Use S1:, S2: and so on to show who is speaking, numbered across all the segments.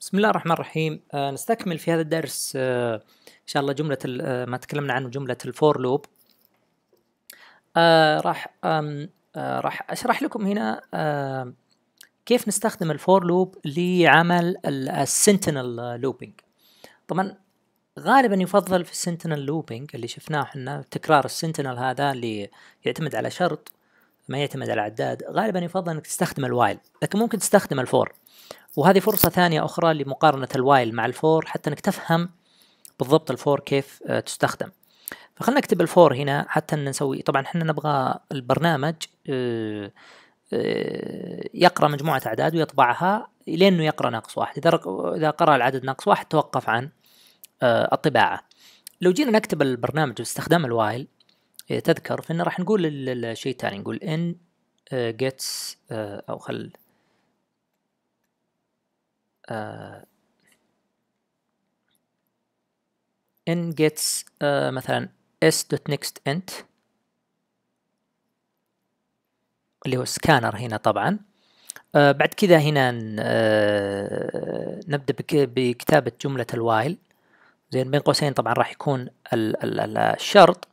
S1: بسم الله الرحمن الرحيم آه نستكمل في هذا الدرس آه ان شاء الله جمله آه، ما تكلمنا عنه جمله الفور لوب آه راح آه راح اشرح لكم هنا آه كيف نستخدم الفور لوب لعمل السنتينل لوبينج آه، طبعا غالبا يفضل في السنتينل لوبينج اللي شفناه احنا تكرار السنتينل هذا اللي يعتمد على شرط ما يعتمد على العداد غالبا يفضل انك تستخدم الوايل لكن ممكن تستخدم الفور وهذه فرصة ثانية أخرى لمقارنة الوايل مع الفور حتى انك تفهم بالضبط الفور كيف آه، تستخدم فخلنا نكتب الفور هنا حتى نسوي طبعا احنا نبغى البرنامج آه، آه، يقرأ مجموعة أعداد ويطبعها لأنه يقرأ ناقص واحد إذا إذا قرأ العدد ناقص واحد توقف عن الطباعة لو جينا نكتب البرنامج باستخدام الوايل إيه، تذكر فإن راح نقول الشيء الثاني نقول in آه، gets آه، أو خل آه، إن gets مثلا s.next int اللي هو السكانر هنا طبعا بعد كذا هنا نبدأ بكتابة جملة الوايل زين بين قوسين طبعا راح يكون الشرط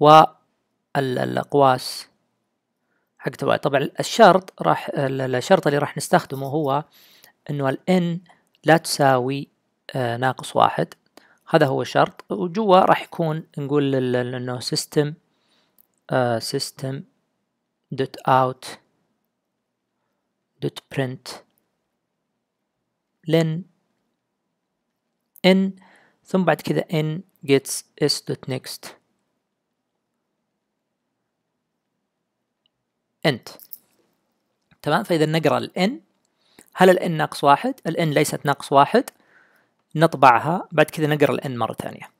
S1: والأقواس حق تبعي طبعا الشرط راح الشرط اللي راح نستخدمه هو انه n لا تساوي آه، ناقص واحد هذا هو الشرط وجوا راح يكون نقول انه system آه، system dot out dot print len n ثم بعد كذا n gets s dot next انت تمام فإذا نقرأ الان هل الان ناقص واحد الان ليست ناقص واحد نطبعها بعد كذا نقرأ الان مرة ثانية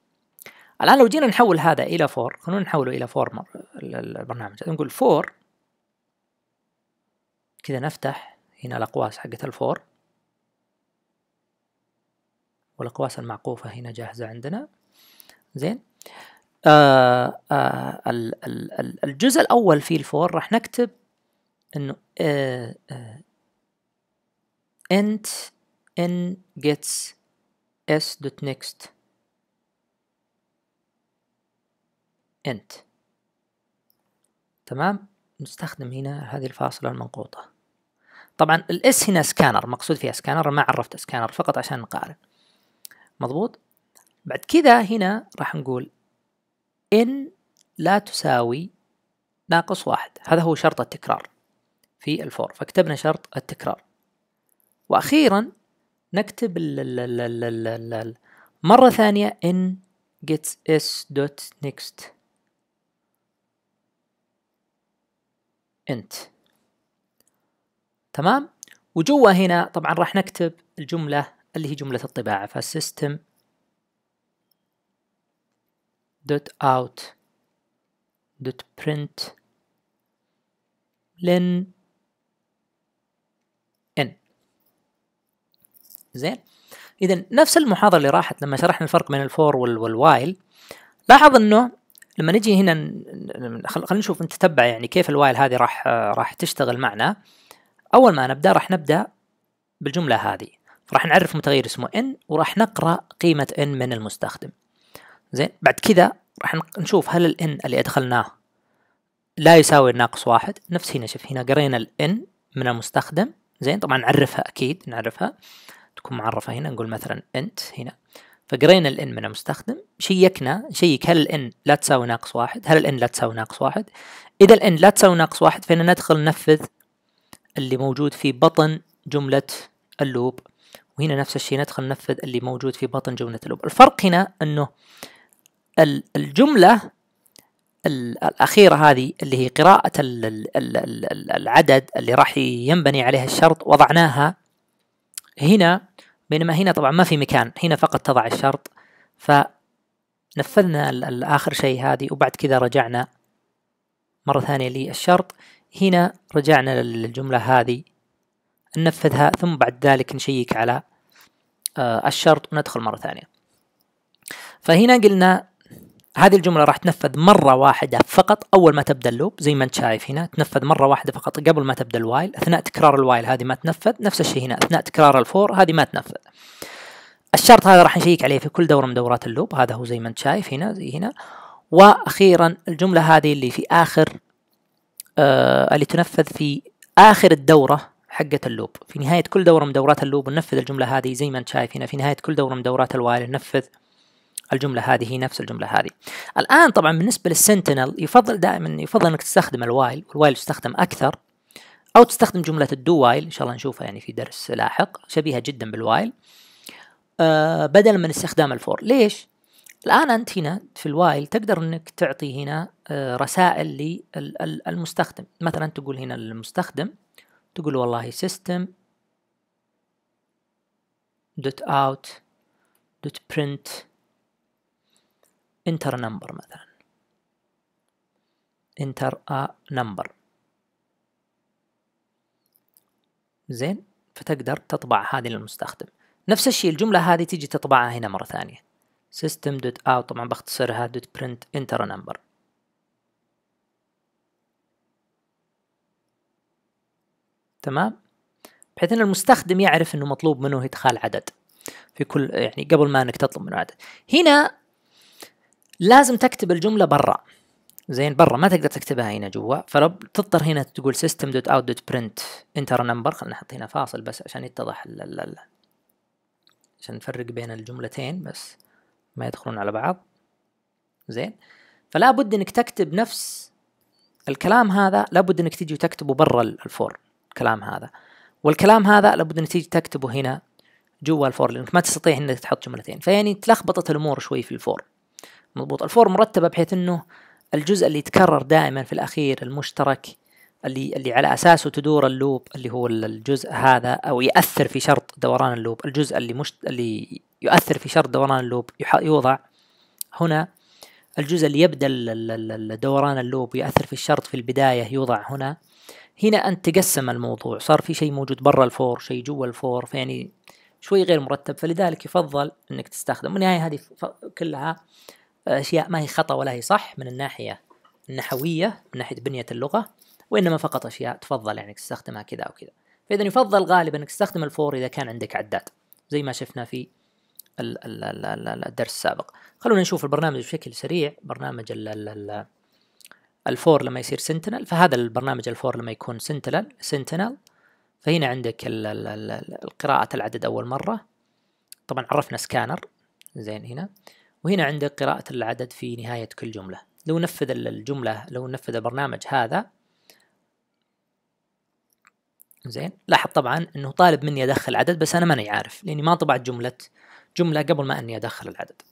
S1: الآن لو جينا نحول هذا إلى فور خلونا نحوله إلى فور مر... البرنامج نقول فور كذا نفتح هنا الأقواس حقت الفور والأقواس المعقوفة هنا جاهزة عندنا زين آه، آه، الجزء الأول في الفور راح نكتب إنه آه، int n gets s.next int تمام نستخدم هنا هذه الفاصلة المنقوطة طبعا الاس هنا سكانر مقصود فيها سكانر ما عرفت سكانر فقط عشان نقارن مضبوط بعد كذا هنا راح نقول إن لا تساوي ناقص واحد هذا هو شرط التكرار في الفور فكتبنا شرط التكرار وأخيرا نكتب مرة ثانية in gets s dot next int تمام وجوا هنا طبعا راح نكتب الجملة اللي هي جملة الطباعة فالسيستم دوت اوت دوت برنت لن ان زين اذا نفس المحاضره اللي راحت لما شرحنا الفرق بين الفور والوايل لاحظ انه لما نجي هنا خلينا نشوف نتتبع يعني كيف الوايل هذه راح راح تشتغل معنا اول ما نبدا راح نبدا بالجمله هذه راح نعرف متغير اسمه n وراح نقرا قيمه n من المستخدم زين بعد كذا راح نشوف هل الان اللي ادخلناه لا يساوي ناقص واحد نفس هنا شوف هنا قرينا الان من المستخدم زين طبعا نعرفها اكيد نعرفها تكون معرفه هنا نقول مثلا انت هنا فقرينا الان من المستخدم شيكنا نشيك هل الان لا تساوي ناقص واحد هل الان لا تساوي ناقص واحد اذا الان لا تساوي ناقص واحد فهنا ندخل ننفذ اللي موجود في بطن جمله اللوب وهنا نفس الشيء ندخل ننفذ اللي موجود في بطن جمله اللوب الفرق هنا انه الجملة الأخيرة هذه اللي هي قراءة العدد اللي راح ينبني عليها الشرط وضعناها هنا بينما هنا طبعا ما في مكان هنا فقط تضع الشرط فنفذنا آخر شيء هذه وبعد كذا رجعنا مرة ثانية للشرط هنا رجعنا للجملة هذه ننفذها ثم بعد ذلك نشيك على آه، الشرط وندخل مرة ثانية فهنا قلنا هذه الجملة راح تنفذ مرة واحدة فقط أول ما تبدأ اللوب زي ما أنت شايف هنا تنفذ مرة واحدة فقط قبل ما تبدأ الوايل أثناء تكرار الوايل هذه ما تنفذ نفس الشيء هنا أثناء تكرار الفور هذه ما تنفذ الشرط هذا راح نشيك عليه في كل دورة من دورات اللوب هذا هو زي ما أنت شايف هنا زي هنا وأخيرا الجملة هذه اللي في آخر آه اللي تنفذ في آخر الدورة حقة اللوب في نهاية كل دورة من دورات اللوب ننفذ الجملة هذه زي ما أنت شايف هنا في نهاية كل دورة من دورات الوايل ننفذ الجمله هذه هي نفس الجمله هذه الان طبعا بالنسبه للسنتينل يفضل دائما يفضل انك تستخدم الوايل والوايل تستخدم اكثر او تستخدم جمله الدو وايل ان شاء الله نشوفها يعني في درس لاحق شبيهه جدا بالوايل آه بدلا من استخدام الفور ليش الان انت هنا في الوايل تقدر انك تعطي هنا آه رسائل للمستخدم مثلا تقول هنا للمستخدم تقول والله system dot out dot print انتر نمبر مثلا انتر ا نمبر زين فتقدر تطبع هذه للمستخدم نفس الشيء الجملة هذه تيجي تطبعها هنا مرة ثانية system dot out طبعا بختصرها dot print enter a number تمام بحيث ان المستخدم يعرف انه مطلوب منه ادخال عدد في كل يعني قبل ما انك تطلب منه عدد هنا لازم تكتب الجمله برا زين برا ما تقدر تكتبها هنا جوا تضطر هنا تقول سيستم دوت اوت دوت برنت انتر نمبر خلينا نحط هنا فاصل بس عشان يتضح ال ال عشان نفرق بين الجملتين بس ما يدخلون على بعض زين فلا بد انك تكتب نفس الكلام هذا لابد انك تيجي وتكتبه برا الفور الكلام هذا والكلام هذا لابد انك تيجي تكتبه هنا جوا الفور لانك ما تستطيع انك تحط جملتين فيعني تلخبطت الامور شوي في الفور مضبوط الفور مرتبة بحيث أنه الجزء اللي يتكرر دائما في الأخير المشترك اللي اللي على اساسه تدور اللوب اللي هو الجزء هذا او ياثر في شرط دوران اللوب الجزء اللي مش اللي يؤثر في شرط دوران اللوب يوضع هنا الجزء اللي يبدا دوران اللوب ياثر في الشرط في البدايه يوضع هنا هنا انت تقسم الموضوع صار في شيء موجود برا الفور شيء جوا الفور فيعني في شوي غير مرتب فلذلك يفضل انك تستخدم النهايه هذه كلها اشياء ما هي خطا ولا هي صح من الناحيه النحويه من ناحيه بنيه اللغه وانما فقط اشياء تفضل يعني تستخدمها كذا او كذا فاذا يفضل غالبا انك تستخدم الفور اذا كان عندك عداد زي ما شفنا في الدرس السابق خلونا نشوف البرنامج بشكل سريع برنامج الفور لما يصير سنتنل فهذا البرنامج الفور لما يكون سنتنل سنتنل فهنا عندك قراءة العدد أول مرة طبعا عرفنا سكانر زين هنا وهنا عندك قراءة العدد في نهاية كل جملة لو نفذ الجملة لو نفذ البرنامج هذا زين لاحظ طبعا انه طالب مني ادخل عدد بس انا ماني عارف لاني ما طبعت جملة جملة قبل ما اني ادخل العدد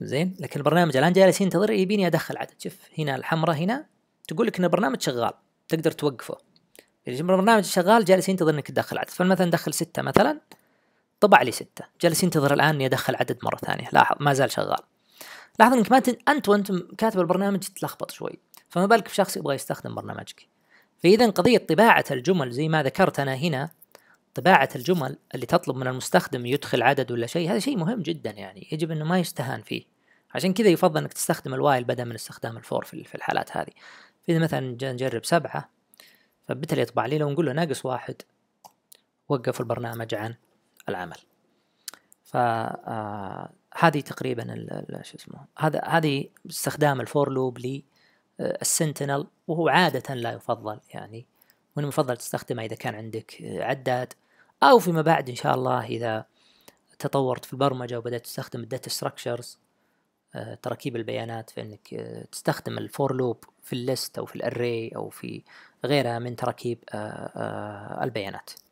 S1: زين لكن البرنامج الان جالس ينتظر يبيني ادخل عدد شوف هنا الحمراء هنا تقول لك ان البرنامج شغال تقدر توقفه يعني البرنامج شغال جالس ينتظر انك تدخل عدد فمثلا دخل ستة مثلا طبع لي ستة جالس ينتظر الان اني ادخل عدد مرة ثانية لاحظ ما زال شغال لاحظ انك ما انت وانت كاتب البرنامج تتلخبط شوي فما بالك بشخص يبغى يستخدم برنامجك فاذا قضية طباعة الجمل زي ما ذكرت انا هنا طباعة الجمل اللي تطلب من المستخدم يدخل عدد ولا شيء هذا شيء مهم جدا يعني يجب انه ما يستهان فيه عشان كذا يفضل انك تستخدم الوايل بدل من استخدام الفور في الحالات هذه فاذا مثلا نجرب سبعة فبالتالي يطبع لي لو نقول له ناقص واحد وقف البرنامج عن العمل فهذه آه، تقريبا شو اسمه هذا هذه استخدام الفور لوب للسنتنل آه، وهو عادة لا يفضل يعني من المفضل تستخدمه إذا كان عندك آه، عداد أو فيما بعد إن شاء الله إذا تطورت في البرمجة وبدأت تستخدم الداتا ستراكشرز تراكيب البيانات فإنك تستخدم الفور لوب في الليست أو في الأري أو في غيرها من تراكيب آه، آه، البيانات